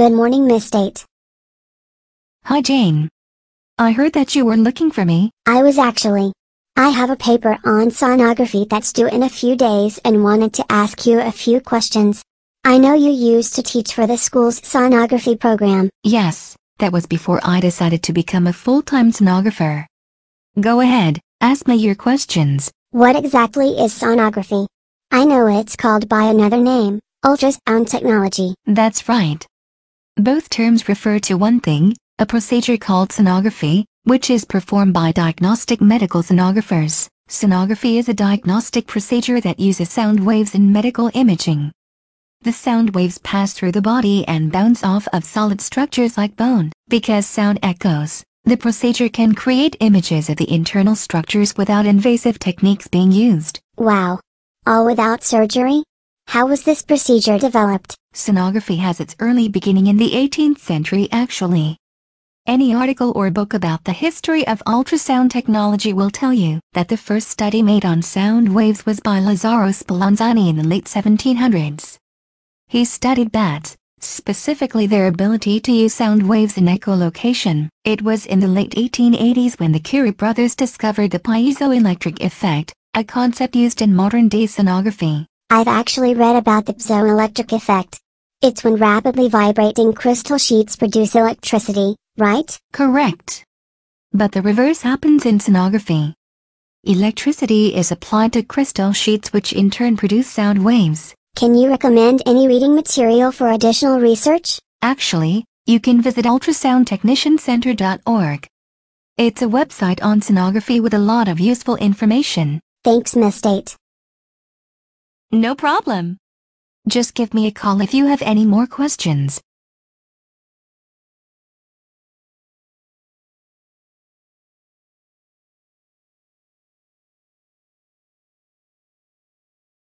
Good morning, Miss State. Hi, Jane. I heard that you were looking for me. I was actually. I have a paper on sonography that's due in a few days and wanted to ask you a few questions. I know you used to teach for the school's sonography program. Yes, that was before I decided to become a full-time sonographer. Go ahead, ask me your questions. What exactly is sonography? I know it's called by another name, ultrasound technology. That's right. Both terms refer to one thing, a procedure called sonography, which is performed by diagnostic medical sonographers. Sonography is a diagnostic procedure that uses sound waves in medical imaging. The sound waves pass through the body and bounce off of solid structures like bone. Because sound echoes, the procedure can create images of the internal structures without invasive techniques being used. Wow. All without surgery? How was this procedure developed? Sonography has its early beginning in the 18th century actually. Any article or book about the history of ultrasound technology will tell you that the first study made on sound waves was by Lazzaro Spallanzani in the late 1700s. He studied bats, specifically their ability to use sound waves in echolocation. It was in the late 1880s when the Curie brothers discovered the piezoelectric effect, a concept used in modern-day sonography. I've actually read about the piezoelectric effect. It's when rapidly vibrating crystal sheets produce electricity, right? Correct. But the reverse happens in sonography. Electricity is applied to crystal sheets which in turn produce sound waves. Can you recommend any reading material for additional research? Actually, you can visit ultrasoundtechniciancenter.org. It's a website on sonography with a lot of useful information. Thanks, Miss State. No problem. Just give me a call if you have any more questions.